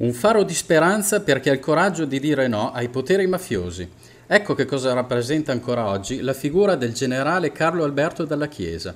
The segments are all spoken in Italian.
Un faro di speranza per chi ha il coraggio di dire no ai poteri mafiosi. Ecco che cosa rappresenta ancora oggi la figura del generale Carlo Alberto dalla Chiesa.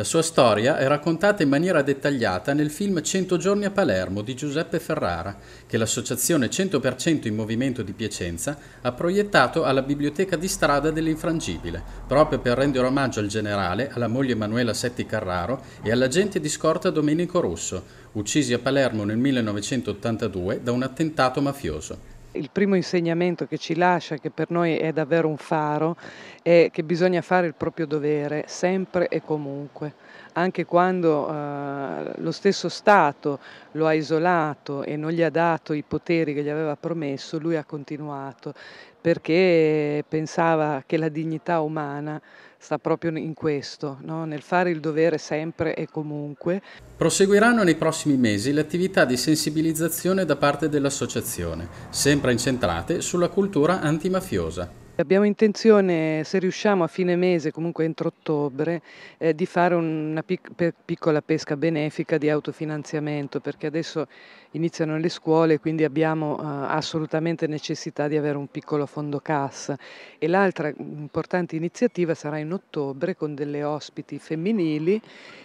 La sua storia è raccontata in maniera dettagliata nel film 100 giorni a Palermo di Giuseppe Ferrara, che l'associazione 100% in movimento di Piacenza ha proiettato alla biblioteca di strada dell'Infrangibile, proprio per rendere omaggio al generale, alla moglie Emanuela Setti Carraro e all'agente di scorta Domenico Russo, uccisi a Palermo nel 1982 da un attentato mafioso. Il primo insegnamento che ci lascia, che per noi è davvero un faro, è che bisogna fare il proprio dovere sempre e comunque, anche quando eh, lo stesso Stato lo ha isolato e non gli ha dato i poteri che gli aveva promesso, lui ha continuato perché pensava che la dignità umana sta proprio in questo, no? nel fare il dovere sempre e comunque. Proseguiranno nei prossimi mesi le attività di sensibilizzazione da parte dell'associazione, sempre incentrate sulla cultura antimafiosa. Abbiamo intenzione, se riusciamo a fine mese, comunque entro ottobre, eh, di fare una pic- piccola pesca benefica di autofinanziamento perché adesso iniziano le scuole quindi abbiamo eh, assolutamente necessità di avere un piccolo fondo cassa. E l'altra importante iniziativa sarà in ottobre con delle ospiti femminili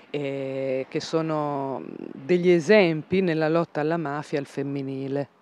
eh, che sono degli esempi nella lotta alla mafia al femminile.